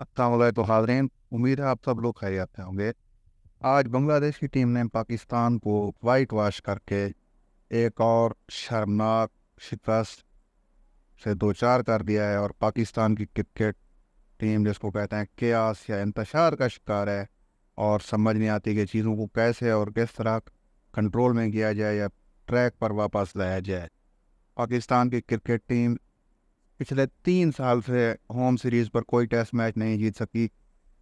तो हाजरीन उम्मीद है आप सब लोग खैरियत होंगे आज बांग्लादेश की टीम ने पाकिस्तान को वाइट वाश करके एक और शर्मनाक शिकस्त से दो चार कर दिया है और पाकिस्तान की क्रिकेट टीम जिसको कहते हैं क्यास या इंतशार का शिकार है और समझ नहीं आती कि चीज़ों को कैसे और किस तरह कंट्रोल में किया जाए या ट्रैक पर वापस लाया जाए पाकिस्तान की क्रिकेट टीम पिछले तीन साल से होम सीरीज़ पर कोई टेस्ट मैच नहीं जीत सकी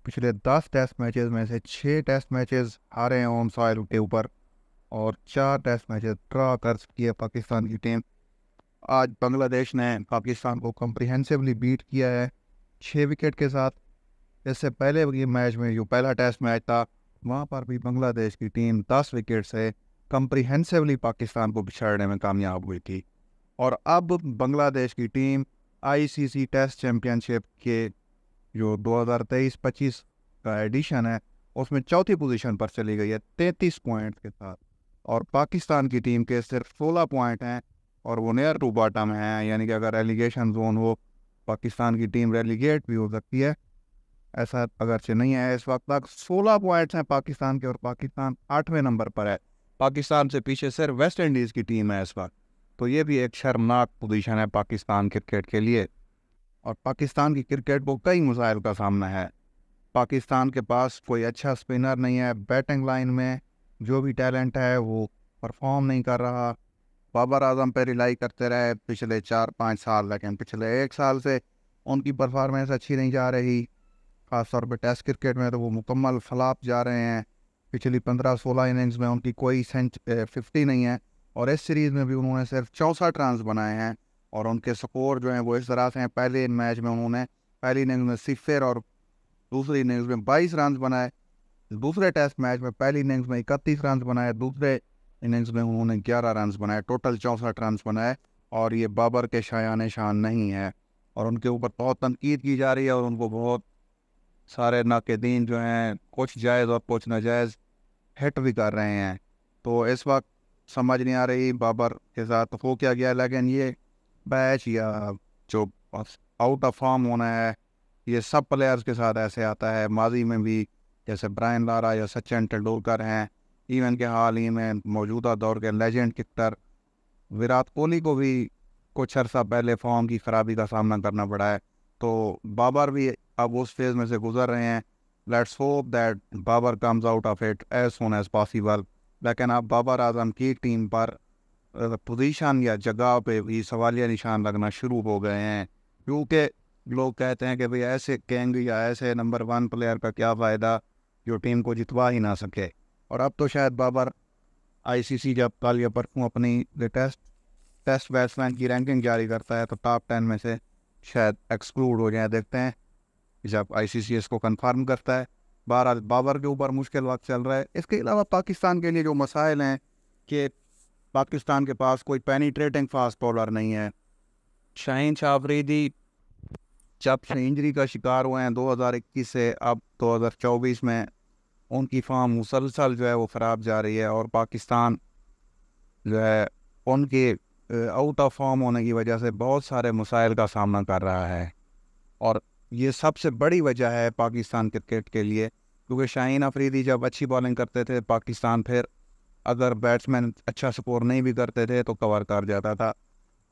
पिछले दस टेस्ट मैचेस में से छः टेस्ट मैचेस हारे हैं होम सॉयल के ऊपर और चार टेस्ट मैचेस ड्रा कर चुकी है पाकिस्तान की टीम आज बांग्लादेश ने पाकिस्तान को कम्प्रिहेंसिवली बीट किया है छः विकेट के साथ इससे पहले मैच में जो पहला टेस्ट मैच था वहाँ पर भी बांग्लादेश की टीम दस विकेट से कम्प्रिहेंसिवली पाकिस्तान को बिछाड़ने में कामयाब हुई थी और अब बांग्लादेश की टीम आईसीसी टेस्ट चैम्पियनशिप के जो 2023-25 का एडिशन है उसमें चौथी पोजीशन पर चली गई है 33 पॉइंट के साथ और पाकिस्तान की टीम के सिर्फ 16 पॉइंट हैं और वो नियर टू बॉटम हैं यानी कि अगर रेलीगेशन जोन हो पाकिस्तान की टीम रेलीगेट भी हो सकती है ऐसा अगरचे नहीं है इस वक्त तक सोलह पॉइंट्स हैं पाकिस्तान के और पाकिस्तान आठवें नंबर पर है पाकिस्तान से पीछे सिर्फ वेस्ट इंडीज़ की टीम है इस वक्त तो ये भी एक शर्मनाक पोजीशन है पाकिस्तान क्रिकेट के लिए और पाकिस्तान की क्रिकेट को कई मसाइल का सामना है पाकिस्तान के पास कोई अच्छा स्पिनर नहीं है बैटिंग लाइन में जो भी टैलेंट है वो परफॉर्म नहीं कर रहा बाबर आजम पर रिलाई करते रहे पिछले चार पाँच साल लेकिन पिछले एक साल से उनकी परफॉर्मेंस अच्छी नहीं जा रही ख़ासतौर पर टेस्ट क्रिकेट में तो वो मुकम्मल फलाप जा रहे हैं पिछली पंद्रह सोलह इनिंग्स में उनकी कोई सेंच फिफ्टी नहीं है और इस सीरीज़ में भी उन्होंने सिर्फ चौंसठ रन बनाए हैं और उनके स्कोर जो हैं वो इस तरह से हैं पहले मैच में उन्होंने पहली इनिंग्स में सिफिर और दूसरी इनिंग्स में बाईस रन बनाए दूसरे टेस्ट मैच में पहली इनिंग्स में इकतीस रन बनाए दूसरे इनिंग्स में उन्होंने ग्यारह रन बनाए टोटल चौंसठ रन बनाए और ये बाबर के शायान शान नहीं है और उनके ऊपर बहुत तनकीद की जा रही है और उनको बहुत सारे नाकदीन जो हैं कुछ जायज़ और कुछ नाजायज़ हिट भी कर रहे हैं तो इस वक्त समझ नहीं आ रही बाबर के साथ हो क्या गया लेकिन ये बैच या जो आउट ऑफ फॉर्म होना है ये सब प्लेयर्स के साथ ऐसे आता है माजी में भी जैसे ब्रायन लारा या सचिन तेंदुलकर हैं इवन के हाल ही में मौजूदा दौर के लेजेंड किक्टर विराट कोहली को भी कुछ अर्सा पहले फॉर्म की खराबी का सामना करना पड़ा है तो बाबर भी अब उस फेज़ में से गुजर रहे हैं let's hope that Babar comes out of it as soon as possible लेकिन अब बाबर आजम की टीम पर पोजीशन या जगह पे भी सवालिया निशान लगना शुरू हो गए हैं क्योंकि लोग कहते हैं कि भाई ऐसे किंग या ऐसे नंबर वन प्लेयर का क्या फ़ायदा जो टीम को जितवा ही ना सके और अब तो शायद बाबर आईसीसी जब कल या परसों अपनी टेस्ट टेस्ट बैट्समैन की रैंकिंग जारी करता है तो टॉप टेन में से शायद एक्सक्लूड हो जाए देखते हैं जब आईसीसी इसको कंफर्म करता है बहरहाल बाबर के ऊपर मुश्किल वक्त चल रहा है इसके अलावा पाकिस्तान के लिए जो मसाइल हैं कि पाकिस्तान के पास कोई पेनीट्रेटिंग फास्ट बॉलर नहीं है शाहीन शाह अफरीदी जब से इंजरी का शिकार हुए हैं 2021 से अब 2024 में उनकी फॉर्म मुसलसल जो है वो ख़राब जा रही है और पाकिस्तान जो है उनके आउट ऑफ फॉर्म होने की वजह से बहुत सारे मसाइल का सामना कर रहा है और ये सबसे बड़ी वजह है पाकिस्तान क्रिकेट के लिए क्योंकि शाहीन अफरीदी जब अच्छी बॉलिंग करते थे पाकिस्तान फिर अगर बैट्समैन अच्छा स्कोर नहीं भी करते थे तो कवर कर जाता था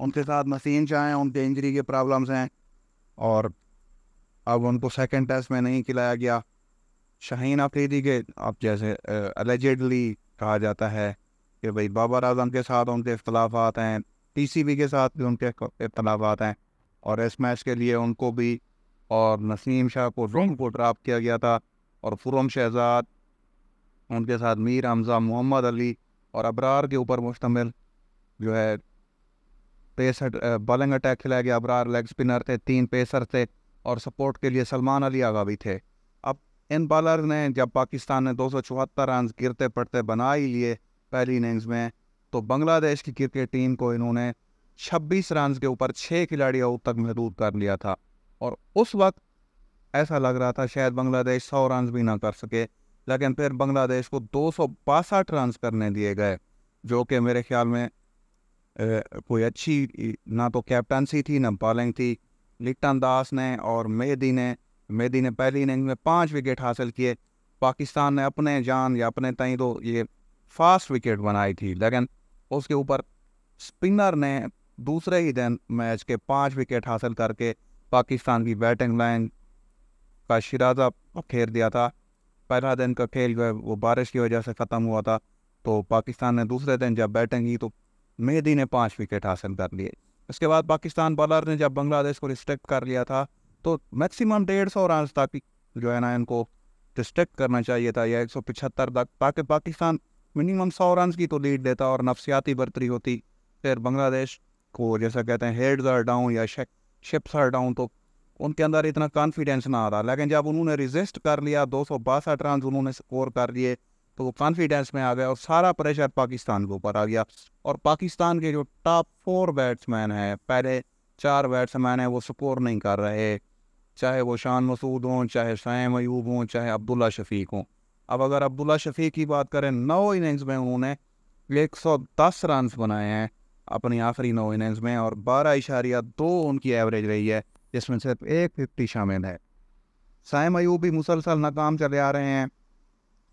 उनके साथ मसीन शाह हैं उनके इंजरी के प्रॉब्लम्स हैं और अब उनको सेकेंड टेस्ट में नहीं खिलाया गया शाहीन अफरीदी के अब जैसे एलिजेडली कहा जाता है कि भाई बाबर आजम के साथ उनके अख्तलाफात हैं टी के साथ भी उनके अख्तलाफात हैं और इस मैच के लिए उनको भी और नसीम शाह को रोम को ट्राप किया गया था और फुरम शहजाद उनके साथ मीर हमजा मोहम्मद अली और अबरार के ऊपर मुश्तमिल जो है पेसर बॉलिंग अटैक खिलाया गया अबरार लेग स्पिनर थे तीन पेसर थे और सपोर्ट के लिए सलमान अली आगा भी थे अब इन बॉलर ने जब पाकिस्तान ने दो सौ चौहत्तर रन गिरते पड़ते बना ही लिए पहली इनिंग्स में तो बांग्लादेश की क्रिकेट टीम को इन्होंने छब्बीस रन के ऊपर छः खिलाड़ी आउट तक महदूद कर लिया था और उस वक्त ऐसा लग रहा था शायद बांग्लादेश सौ रन भी ना कर सके लेकिन फिर बांग्लादेश को दो सौ बासठ रन करने दिए गए जो कि मेरे ख्याल में कोई अच्छी ना तो कैप्टनसी थी ना बॉलिंग थी लिट्टन दास ने और मेहदी ने मेहदी ने पहली इनिंग में पाँच विकेट हासिल किए पाकिस्तान ने अपने जान या अपने तई तो ये फास्ट विकेट बनाई थी लेकिन उसके ऊपर स्पिनर ने दूसरे ही दिन मैच के पाँच विकेट हासिल करके पाकिस्तान की बैटिंग लाइन का शिराजा फेर दिया था पहला दिन का खेल जो है वो बारिश की वजह से ख़त्म हुआ था तो पाकिस्तान ने दूसरे दिन जब बैटिंग की तो मेहदी ने पाँच विकेट हासिल कर लिए इसके बाद पाकिस्तान बॉलर ने जब बांग्लादेश को रिस्ट्रिक्ट कर लिया था तो मैक्सिमम डेढ़ सौ रन तक जो है ना इनको रिस्ट्रिक्ट करना चाहिए था या एक सौ पिछहत्तर तक ताकि पाकिस्तान मिनिमम सौ रन की तो लीड देता और नफसियाती बरतरी होती फिर बांग्लादेश को जैसा कहते हैं हेड आर डाउन या शेक शिप्स हटाऊँ तो उनके अंदर इतना कॉन्फिडेंस ना आ रहा लेकिन जब उन्होंने रिजिस्ट कर लिया दो सौ बासठ रन उन्होंने स्कोर कर लिए तो वो कॉन्फिडेंस में आ गया और सारा प्रेशर पाकिस्तान के ऊपर आ गया और पाकिस्तान के जो टॉप फोर बैट्समैन हैं पहले चार बैट्समैन हैं वो स्कोर नहीं कर रहे चाहे वो शान मसूद हों चाहे शाह मयूब हों चाहे अब्दुल्ला शफीक हों अब अगर अब्दुल्ला शफीक की बात करें नौ इनिंग्स में उन्होंने एक सौ दस रन बनाए हैं अपनी आखिरी नौ इनिंग्स में और बारह इशारिया दो उनकी एवरेज रही है जिसमें सिर्फ एक फिफ्टी शामिल है सैम अयूब भी मुसलसल नाकाम चले आ रहे हैं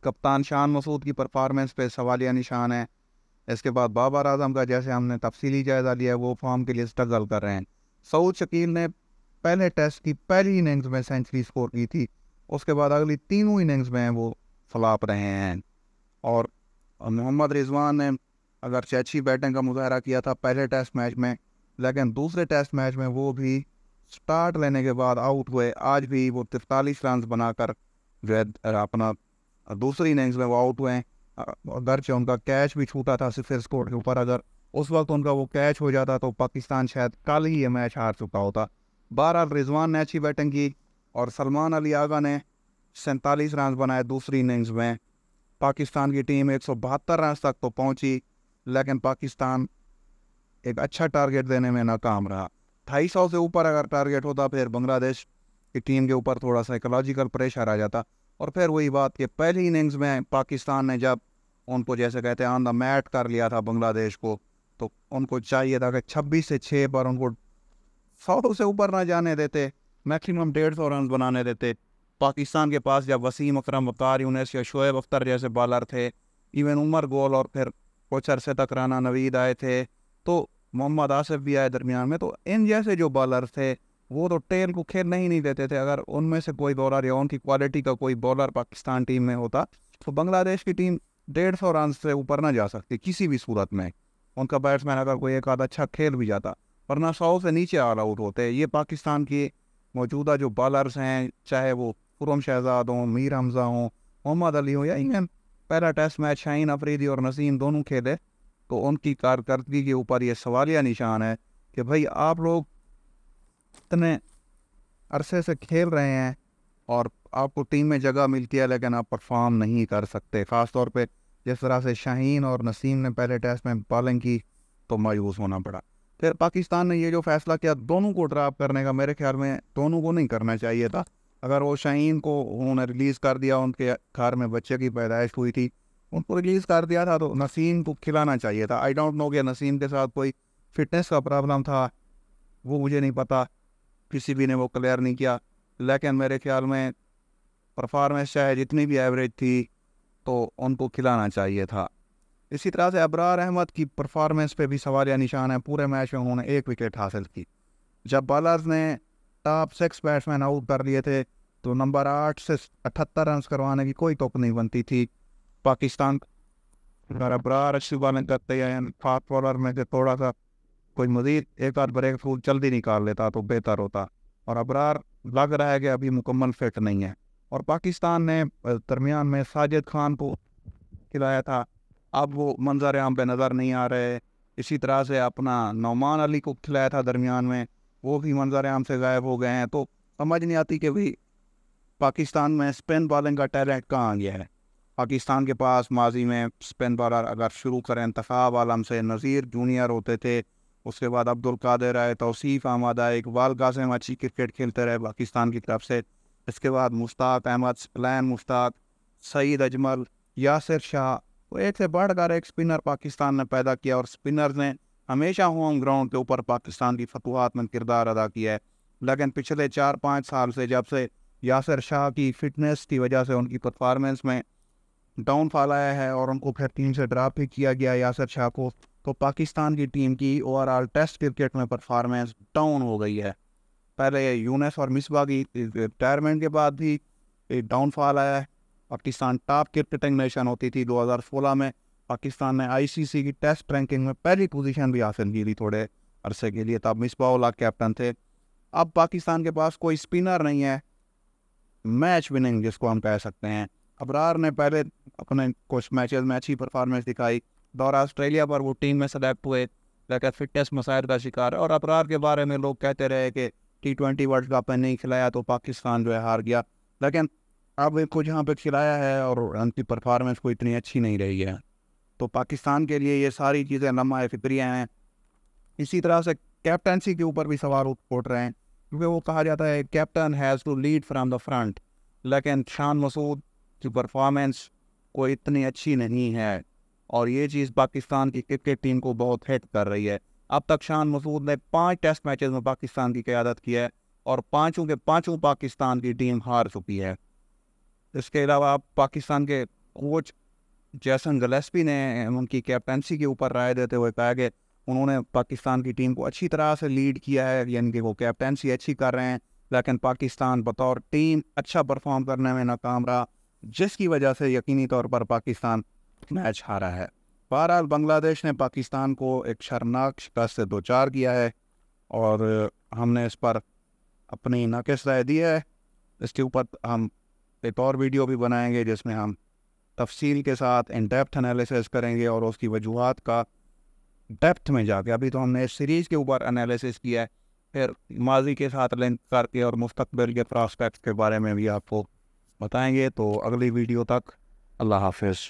कप्तान शान मसूद की परफॉर्मेंस पे सवालिया निशान है इसके बाद बाबर आजम का जैसे हमने तफसीली जायज़ा लिया वो फॉर्म के लिए स्ट्रगल कर रहे हैं सऊद शकील ने पहले टेस्ट की पहली इनिंग्स में सेंचुरी स्कोर की थी उसके बाद अगली तीनों इनिंग्स में वो फ्लाप रहे हैं और मोहम्मद रिजवान ने अगरचे अच्छी बैटिंग का मुजाहरा किया था पहले टेस्ट मैच में लेकिन दूसरे टेस्ट मैच में वो भी स्टार्ट लेने के बाद आउट हुए आज भी वो तिरतालीस रन बनाकर जो है अपना दूसरी इनिंग्स में वो आउट हुए अगरचे उनका कैच भी छूटा था सिफर स्कोर के ऊपर अगर उस वक्त उनका वो कैच हो जाता तो पाकिस्तान शायद कल ही ये मैच हार चुका होता बहरहाल रिजवान ने अच्छी बैटिंग की और सलमान अली आगा ने सैंतालीस रन बनाए दूसरी इनिंग्स में पाकिस्तान की टीम एक सौ बहत्तर रन तक तो पहुंची लेकिन पाकिस्तान एक अच्छा टारगेट देने में नाकाम रहा ढाई सौ से ऊपर अगर टारगेट होता फिर बांग्लादेश की टीम के ऊपर थोड़ा साइकोलॉजिकल प्रेशर आ जाता और फिर वही बात कि पहली इनिंग्स में पाकिस्तान ने जब उनको जैसे कहते हैं ऑन द मैट कर लिया था बांग्लादेश को तो उनको चाहिए था कि छब्बीस से छः पर उनको सौ से ऊपर ना जाने देते मैक्सिमम डेढ़ सौ रन बनाने देते पाकिस्तान के पास जब वसीम अक्रम वकार यूनेस या शोएब अख्तर जैसे बॉलर थे इवन उमर गोल और फिर कुछ अरसे तक राना नवीद आए थे तो मोहम्मद आसिफ भी आए दरमियान में तो इन जैसे जो बॉलर थे वो तो टेल को खेल नहीं नहीं देते थे अगर उनमें से कोई बॉलर या उनकी क्वालिटी का कोई बॉलर पाकिस्तान टीम में होता तो बांग्लादेश की टीम डेढ़ सौ रन से ऊपर ना जा सकती किसी भी सूरत में उनका बैट्समैन अगर कोई एक आध अच्छा खेल भी जाता वरना सौ से नीचे ऑल आउट होते ये पाकिस्तान की मौजूदा जो बॉलर्स हैं चाहे वो खुरम शहजाद हों मीर हमजा हों मोहम्मद अली हों या इंग्लैंड पहला टेस्ट मैच शाहीन अफरीदी और नसीम दोनों खेले तो उनकी कारकर्दगी के ऊपर ये सवालिया निशान है कि भाई आप लोग इतने अरसे से खेल रहे हैं और आपको टीम में जगह मिलती है लेकिन आप परफॉर्म नहीं कर सकते ख़ास तौर पर जिस तरह से शाहीन और नसीम ने पहले टेस्ट में बॉलिंग की तो मायूस होना पड़ा फिर पाकिस्तान ने ये जो फैसला किया दोनों को ड्राप करने का मेरे ख्याल में दोनों को नहीं करना चाहिए था अगर वो शाहीन को उन्होंने रिलीज़ कर दिया उनके घर में बच्चे की पैदाइश हुई थी उनको रिलीज़ कर दिया था तो नसीम को खिलाना चाहिए था आई डोंट नो कि नसीम के साथ कोई फिटनेस का प्रॉब्लम था वो मुझे नहीं पता किसी भी ने वो क्लियर नहीं किया लेकिन मेरे ख्याल में परफॉर्मेंस चाहे जितनी भी एवरेज थी तो उनको खिलाना चाहिए था इसी तरह से अबरार अहमद की परफॉर्मेंस पे भी सवाल या निशान है पूरे मैच में उन्होंने एक विकेट हासिल की जब बॉलर्स ने टॉप सिक्स बैट्समैन आउट कर लिए थे तो नंबर आठ से अठहत्तर रन करवाने की कोई तोप नहीं बनती थी पाकिस्तान बराबर अच्छी बॉलिंग करते हैं फास्ट बॉलर में से थोड़ा सा कोई मजीद एक आध ब्रेक फूल जल्दी निकाल लेता तो बेहतर होता और अबरार लग रहा है कि अभी मुकम्मल फिट नहीं है और पाकिस्तान ने दरमियान में साजिद खान को खिलाया था अब वो मंजर आम पे नज़र नहीं आ रहे इसी तरह से अपना नौमान अली को खिलाया था दरमियान में वो भी मंजर आम से गायब हो गए हैं तो समझ नहीं आती कि भाई पाकिस्तान में स्पिन बॉलिंग का टैलेंट कहाँ आ गया है पाकिस्तान के पास माजी में स्पिन बॉलर अगर शुरू करें इंतखब आलम से नज़ीर जूनियर होते थे उसके बाद अब्दुल कादिर आए तोसीफ़ अहमद आए इकबाल कासिम अच्छी क्रिकेट खेलते रहे पाकिस्तान की तरफ से इसके बाद मुश्ताक अहमद लैन मुश्ताक सईद अजमल यासिर शाह वो एक से बढ़कर एक स्पिनर पाकिस्तान ने पैदा किया और स्पिनर ने हमेशा होम ग्राउंड के ऊपर पाकिस्तान की फतवाहत में किरदार अदा किया है लेकिन पिछले चार पाँच साल से जब से यासर शाह की फिटनेस की वजह से उनकी परफॉर्मेंस में डाउनफॉल आया है और उनको फिर टीम से ड्राप भी किया गया यासर शाह को तो पाकिस्तान की टीम की ओवरऑल टेस्ट क्रिकेट में परफॉर्मेंस डाउन हो गई है पहले यूनेस और मिसबा की रिटायरमेंट के बाद भी डाउनफॉल आया है पाकिस्तान टॉप क्रिकेटिंग नेशन होती थी 2016 में पाकिस्तान ने आईसीसी की टेस्ट रैंकिंग में पहली पोजीशन भी हासिल की थी थोड़े अरसे के लिए तब तो मिसबाउल कैप्टन थे अब पाकिस्तान के पास कोई स्पिनर नहीं है मैच विनिंग जिसको हम कह सकते हैं अबरार ने पहले अपने कुछ मैचेस में अच्छी परफॉर्मेंस दिखाई दौरा ऑस्ट्रेलिया पर वो टीम में सेलेक्ट हुए लेकिन फिटनेस मसायल का शिकार और अबरार के बारे में लोग कहते रहे कि टी ट्वेंटी वर्ल्ड कप में नहीं खिलाया तो पाकिस्तान जो है हार गया लेकिन अब कुछ यहाँ पे खिलाया है और उनकी परफॉर्मेंस को इतनी अच्छी नहीं रही है तो पाकिस्तान के लिए ये सारी चीज़ें लम्हा फिक्रियाँ हैं इसी तरह से कैप्टनसी के ऊपर भी सवाल उठ रहे हैं क्योंकि वो कहा जाता है captain has to lead from the front लेकिन शान मसूद की परफॉर्मेंस कोई इतनी अच्छी नहीं है और ये चीज़ पाकिस्तान की क्रिकेट टीम को बहुत हिट कर रही है अब तक शान मसूद ने पाँच टेस्ट मैचेस में पाकिस्तान की क्यादत की है और पाँचों के पाँचों पाकिस्तान की टीम हार चुकी है इसके अलावा आप पाकिस्तान के कोच जैसन गलेस्पी ने उनकी कैप्टनसी के ऊपर राय देते हुए कहा कि उन्होंने पाकिस्तान की टीम को अच्छी तरह से लीड किया है यानी कि वो कैप्टनसी अच्छी कर रहे हैं लेकिन पाकिस्तान बतौर टीम अच्छा परफॉर्म करने में नाकाम रहा जिसकी वजह से यकीनी तौर पर पाकिस्तान मैच हारा है बहरहाल बांग्लादेश ने पाकिस्तान को एक शर्मनाक शिकस्त से दो चार किया है और हमने इस पर अपनी नाकस राय दी है इसके ऊपर हम एक और वीडियो भी बनाएंगे जिसमें हम तफसील के साथ इन डेप्थ एनालिसिस करेंगे और उसकी वजूहत का डेप्थ में जाके अभी तो हमने इस सीरीज़ के ऊपर एनालिसिस किया है फिर माजी के साथ लिंक करके और मुस्तबिल के प्रॉस्पेक्ट के बारे में भी आपको बताएंगे तो अगली वीडियो तक अल्लाह हाफिज़